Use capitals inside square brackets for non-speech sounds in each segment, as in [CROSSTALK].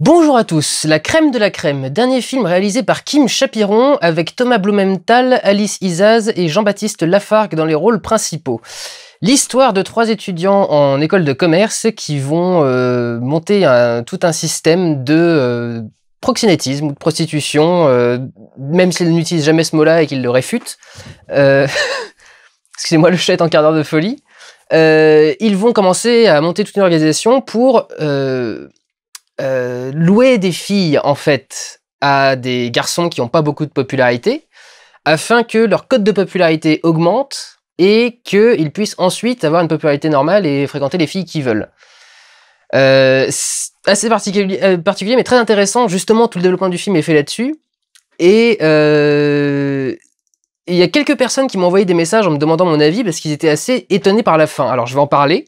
Bonjour à tous, La crème de la crème, dernier film réalisé par Kim Chapiron avec Thomas Blumenthal, Alice Izaz et Jean-Baptiste Lafargue dans les rôles principaux. L'histoire de trois étudiants en école de commerce qui vont euh, monter tout un système de euh, proxénétisme ou de prostitution, euh, même s'ils n'utilisent jamais ce mot-là et qu'ils le réfutent. [LAUGHS] Excusez-moi, le chat est en quart d'heure de folie. ils vont commencer à monter toute une organisation pour euh, louer des filles, en fait, à des garçons qui n'ont pas beaucoup de popularité, afin que leur code de popularité augmente et qu'ils puissent ensuite avoir une popularité normale et fréquenter les filles qu'ils veulent. Euh, assez euh, particulier, mais très intéressant. Justement, tout le développement du film est fait là-dessus. Et il y a quelques personnes qui m'ont envoyé des messages en me demandant mon avis parce qu'ils étaient assez étonnés par la fin. Alors, je vais en parler.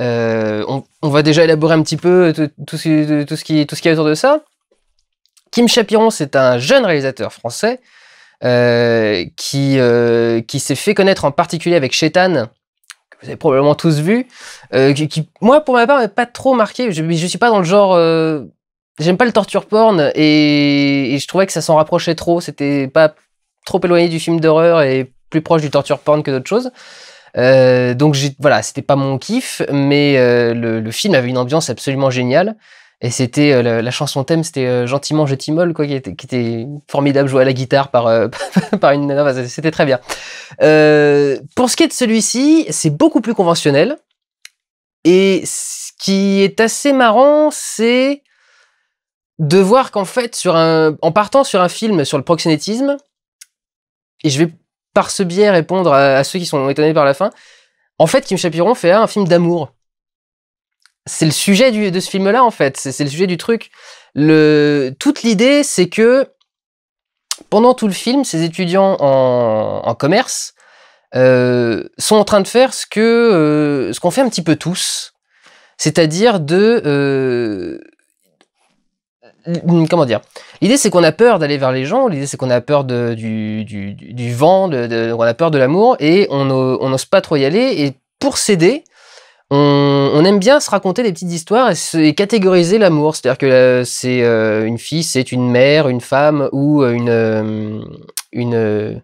Euh, on, va déjà élaborer un petit peu euh, tout, ce, euh, tout ce, qui, est autour de ça. Kim Chapiron, c'est un jeune réalisateur français qui, s'est fait connaître en particulier avec Shetan, que vous avez probablement tous vu, qui, moi, pour ma part, n'est pas trop marqué. Je suis pas dans le genre... J'aime pas le torture porn et, et je trouvais que ça s'en rapprochait trop. C'était pas trop éloigné du film d'horreur et plus proche du torture porn que d'autres choses. Euh, donc voilà, c'était pas mon kiff, mais euh, le, film avait une ambiance absolument géniale. Et c'était euh, la, chanson thème, c'était Gentiment je quoi, qui était, formidable, joué à la guitare par, [LAUGHS] par une bah, c'était très bien. pour ce qui est de celui-ci, c'est beaucoup plus conventionnel. Et ce qui est assez marrant, c'est de voir qu'en fait, sur un, en partant sur un film sur le proxénétisme, et je vais par ce biais répondre à, ceux qui sont étonnés par la fin. En fait, Kim Chapiron fait un film d'amour. C'est le sujet de ce film-là, en fait. C'est le sujet du truc. Le, toute l'idée, c'est que pendant tout le film, ces étudiants en, commerce euh, sont en train de faire ce que euh, ce qu'on fait un petit peu tous, c'est-à-dire de euh, Mm, comment dire L'idée c'est qu'on a peur d'aller vers les gens, l'idée c'est qu'on a peur du, vent, on a peur de l'amour et on n'ose pas trop y aller. Et pour s'aider, on, aime bien se raconter des petites histoires et, catégoriser l'amour. C'est-à-dire que euh, c'est euh, une fille, c'est une mère, une femme ou euh, une, une,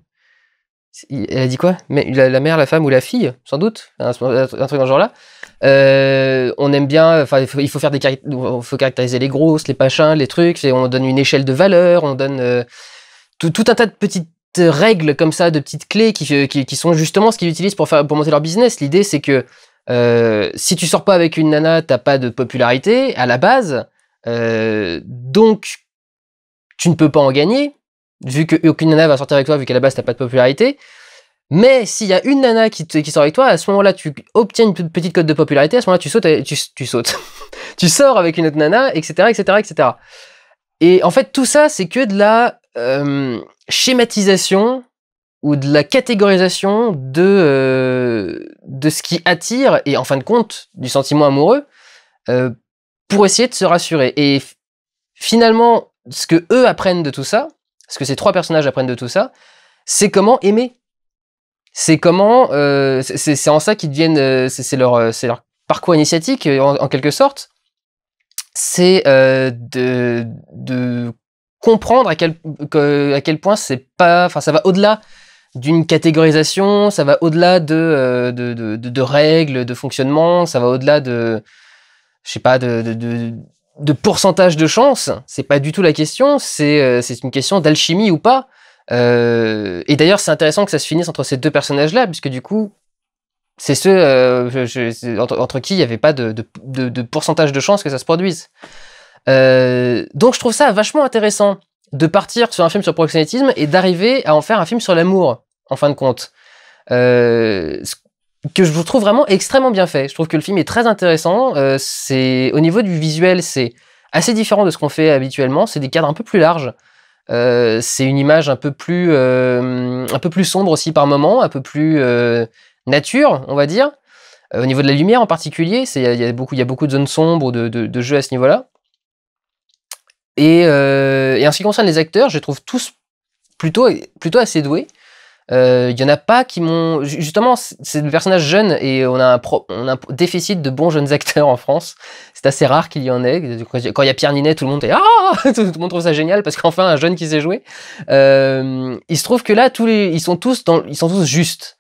elle a dit quoi mais la, mère, la femme ou la fille, sans doute, un, truc dans ce genre-là. Euh, on aime bien, il, faut faire des faut caractériser les grosses, les pachins, les trucs. Et on donne une échelle de valeur, on donne euh, tout, un tas de petites règles comme ça, de petites clés euh, qui, sont justement ce qu'ils utilisent pour, faire, pour monter leur business. L'idée, c'est que si tu sors pas avec une nana, t'as pas de popularité à la base. donc, tu ne peux pas en gagner vu qu'aucune nana va sortir avec toi, vu qu'à la base, t'as pas de popularité. Mais s'il y a une nana qui, qui, sort avec toi, à ce moment-là, tu obtiens une petite cote de popularité, à ce moment-là, tu sautes, tu, sautes. [LAUGHS] tu sors avec une autre nana, etc., etc., etc. Et en fait, tout ça, c'est que de la euh, schématisation ou de la catégorisation de, euh, de ce qui attire, et en fin de compte, du sentiment amoureux, euh, pour essayer de se rassurer. Et finalement, ce que eux apprennent de tout ça, ce que ces trois personnages apprennent de tout ça, c'est comment aimer. C'est comment, euh, c'est en ça qu'ils deviennent, euh, c'est leur, euh, leur parcours initiatique en, quelque sorte. C'est de, comprendre à quel, à quel point c'est pas, enfin ça va au-delà d'une catégorisation, ça va au-delà de de, règles, de fonctionnement, ça va au-delà de, je sais pas, de, de pourcentage de chance, c'est pas du tout la question, c'est euh, une question d'alchimie ou pas. Euh, et d'ailleurs, c'est intéressant que ça se finisse entre ces deux personnages-là, puisque du coup, c'est ceux euh, entre, qui il n'y avait pas de, pourcentage de chance que ça se produise. donc je trouve ça vachement intéressant de partir sur un film sur proxénétisme et d'arriver à en faire un film sur l'amour, en fin de compte que je trouve vraiment extrêmement bien fait. Je trouve que le film est très intéressant. Euh, c'est au niveau du visuel, c'est assez différent de ce qu'on fait habituellement. C'est des cadres un peu plus larges. Euh, c'est une image un peu plus euh, un peu plus sombre aussi par moment, un peu plus nature, on va dire. au niveau de la lumière en particulier, il y, a beaucoup il y a beaucoup de zones sombres de, de, jeux à ce niveau-là. Et, en ce qui concerne les acteurs, je les trouve tous plutôt plutôt assez doués il euh, y en a pas qui m'ont. Justement, c'est des personnages jeunes et on a, un on a un déficit de bons jeunes acteurs en France. C'est assez rare qu'il y en ait. Quand il y a Pierre Ninet, tout le monde est ah, [LAUGHS] tout le monde trouve ça génial parce qu'enfin un jeune qui sait jouer. Euh, il se trouve que là, tous les, ils sont tous dans, ils sont tous justes.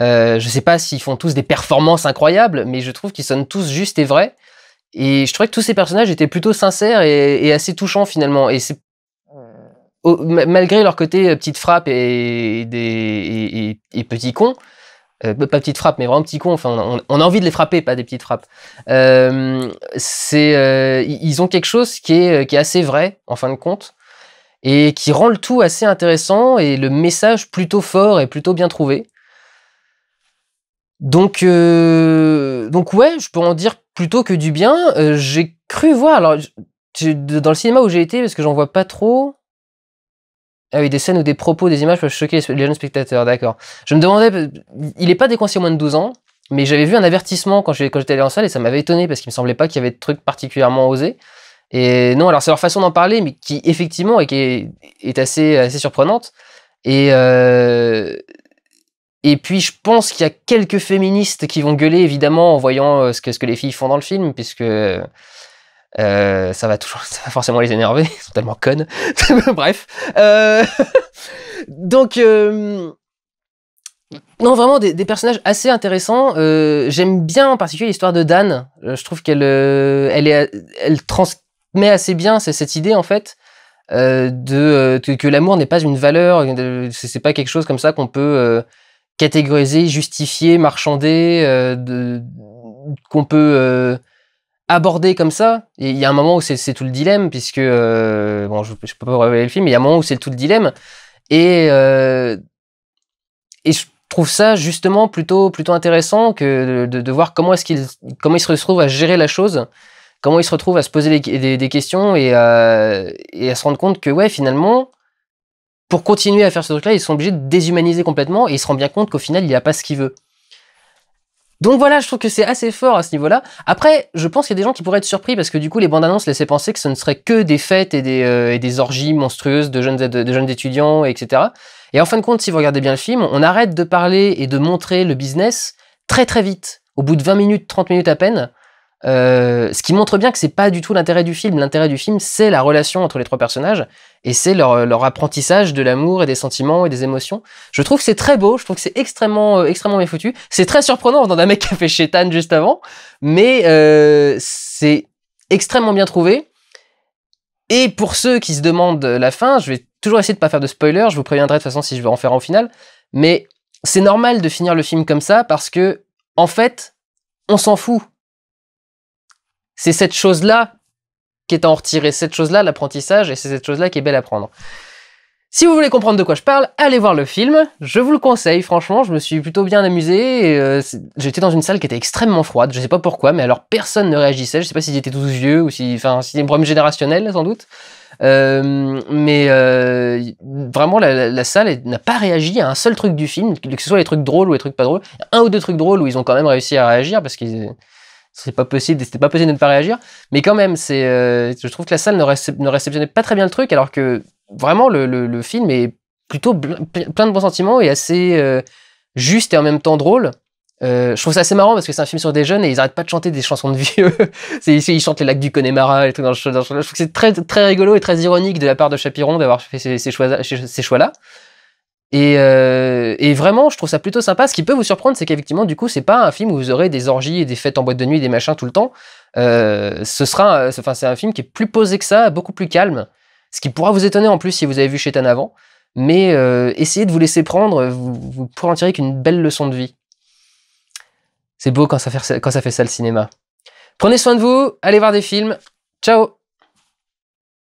Euh, je sais pas s'ils font tous des performances incroyables, mais je trouve qu'ils sonnent tous justes et vrais. Et je trouvais que tous ces personnages étaient plutôt sincères et, assez touchants finalement. Et c'est malgré leur côté euh, petite frappe et, des, et, petits cons, euh, pas petite frappe, mais vraiment petit con. Enfin, on, a envie de les frapper, pas des petites frappes. Euh, ils ont quelque chose qui est, est assez vrai, en fin de compte, et qui rend le tout assez intéressant et le message plutôt fort et plutôt bien trouvé. Donc, donc ouais, je peux en dire plutôt que du bien. j'ai cru voir, alors, dans le cinéma où j'ai été, parce que j'en vois pas trop, ah oui, des scènes ou des propos, des images peuvent choquer les, jeunes spectateurs, d'accord. Je me demandais, il n'est pas déconseillé moins de 12 ans, mais j'avais vu un avertissement quand j'étais allé en salle et ça m'avait étonné parce qu'il me semblait pas qu'il y avait de trucs particulièrement osés. Et non, alors c'est leur façon d'en parler, mais qui effectivement et qui est, assez, assez surprenante. Et, euh, et puis je pense qu'il y a quelques féministes qui vont gueuler évidemment en voyant euh, ce que, ce que les filles font dans le film, puisque euh, ça va toujours, [LAUGHS] ça va forcément les énerver. Ils sont tellement connes. [LAUGHS] Bref. Euh, [LAUGHS] donc, euh, non, vraiment des, personnages assez intéressants. J'aime bien en particulier l'histoire de Dan. Je trouve qu'elle, elle est, elle transmet assez bien cette idée en fait. de que, que l'amour n'est pas une valeur, c'est pas quelque chose comme ça qu'on peut catégoriser, justifier, marchander, qu'on peut aborder comme ça, il y a un moment où c'est tout le dilemme, puisque, euh, bon, je, peux pas révéler le film, mais il y a un moment où c'est tout le dilemme. Et, euh, et je trouve ça justement plutôt, plutôt intéressant que de, voir comment est-ce comment il se retrouve à gérer la chose, comment il se retrouvent à se poser des, questions et à, se rendre compte que, ouais, finalement, pour continuer à faire ce truc-là, ils sont obligés de déshumaniser complètement et ils se rendent bien compte qu'au final, il n'y a pas ce qu'il veut. Donc voilà, je trouve que c'est assez fort à ce niveau-là. Après, je pense qu'il y a des gens qui pourraient être surpris parce que du coup, les bandes annonces laissaient penser que ce ne serait que des fêtes et des, euh, orgies monstrueuses de jeunes, de jeunes étudiants, etc. Et en fin de compte, si vous regardez bien le film, on arrête de parler et de montrer le business très très vite. Au bout de 20 minutes, 30 minutes à peine, euh, ce qui montre bien que c'est pas du tout l'intérêt du film. L'intérêt du film, c'est la relation entre les trois personnages et c'est leur, euh, apprentissage de l'amour et des sentiments et des émotions. Je trouve que c'est très beau, je trouve que c'est extrêmement, euh, extrêmement bien foutu. C'est très surprenant dans un mec qui a fait Shetan juste avant, mais c'est extrêmement bien trouvé. Et pour ceux qui se demandent la fin, je vais toujours essayer de pas faire de spoiler, je vous préviendrai de toute façon si je vais en faire en finale, mais c'est normal de finir le film comme ça parce que, en fait, on s'en fout c'est cette chose-là qui est à en retirer, cette chose-là, l'apprentissage, et c'est cette chose-là qui est belle à prendre. Si vous voulez comprendre de quoi je parle, allez voir le film. Je vous le conseille, franchement, je me suis plutôt bien amusé. Euh, j'étais dans une salle qui était extrêmement froide, je ne sais pas pourquoi, mais alors personne ne réagissait. Je sais pas s'ils étaient tous vieux ou si, enfin, si un problème générationnel sans doute. Euh, mais euh, vraiment, la, la salle n'a pas réagi à un seul truc du film, que ce soit les trucs drôles ou les trucs pas drôles. Un ou deux trucs drôles où ils ont quand même réussi à réagir parce qu'ils c'est pas possible, c'était pas possible de ne pas réagir. Mais quand même, c'est, euh, je trouve que la salle ne, réceptionnait pas très bien le truc, alors que vraiment le, film est plutôt plein de bons sentiments et assez euh, juste et en même temps drôle. Euh, je trouve ça assez marrant parce que c'est un film sur des jeunes et ils arrêtent pas de chanter des chansons de vieux. [LAUGHS] ils chantent les lacs du Connemara et tout dans le, Je trouve que c'est très, très rigolo et très ironique de la part de Chapiron d'avoir fait ces, choix-là. Euh, et, vraiment, je trouve ça plutôt sympa. Ce qui peut vous surprendre, c'est qu'effectivement, du coup, c'est pas un film où vous aurez des orgies et des fêtes en boîte de nuit, des machins tout le temps. Euh, ce sera, enfin, c'est un film qui est plus posé que ça, beaucoup plus calme. Ce qui pourra vous étonner en plus si vous avez vu Shetan avant. Mais euh, essayez de vous laisser prendre, vous, pourrez en tirer qu'une belle leçon de vie. C'est beau quand ça, fait, quand ça fait ça le cinéma. Prenez soin de vous, allez voir des films. Ciao